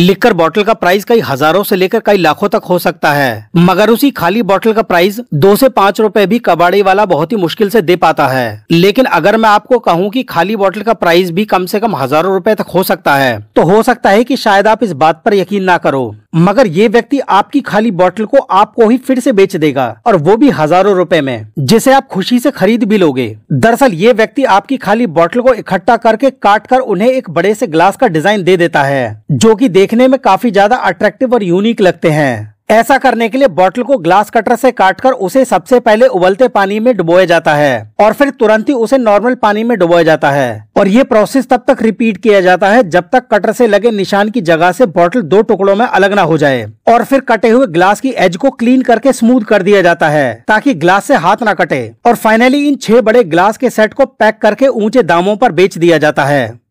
liquor bottle का price कई हजारों से लेकर कई लाखों तक हो सकता है मगर उसी खाली बॉटल का प्राइस दो से पाँच रूपए भी कबाड़ी वाला बहुत ही मुश्किल से दे पाता है लेकिन अगर मैं आपको कहूँ कि खाली बॉटल का प्राइस भी कम से कम हजारों रूपए तक हो सकता है तो हो सकता है कि शायद आप इस बात पर यकीन ना करो मगर ये व्यक्ति आपकी खाली बॉटल को आपको ही फिर से बेच देगा और वो भी हजारों रुपए में जिसे आप खुशी से खरीद भी लोगे दरअसल ये व्यक्ति आपकी खाली बॉटल को इकट्ठा करके काट कर उन्हें एक बड़े से ग्लास का डिजाइन दे देता है जो कि देख दिखने में काफी ज्यादा अट्रैक्टिव और यूनिक लगते हैं ऐसा करने के लिए बॉटल को ग्लास कटर से काटकर उसे सबसे पहले उबलते पानी में डुबोया जाता है और फिर तुरंत ही उसे नॉर्मल पानी में डुबोया जाता है और ये प्रोसेस तब तक रिपीट किया जाता है जब तक कटर से लगे निशान की जगह से बॉटल दो टुकड़ों में अलग ना हो जाए और फिर कटे हुए ग्लास की एज को क्लीन करके स्मूथ कर दिया जाता है ताकि ग्लास से हाथ ना कटे और फाइनली इन छह बड़े ग्लास के सेट को पैक करके ऊंचे दामों पर बेच दिया जाता है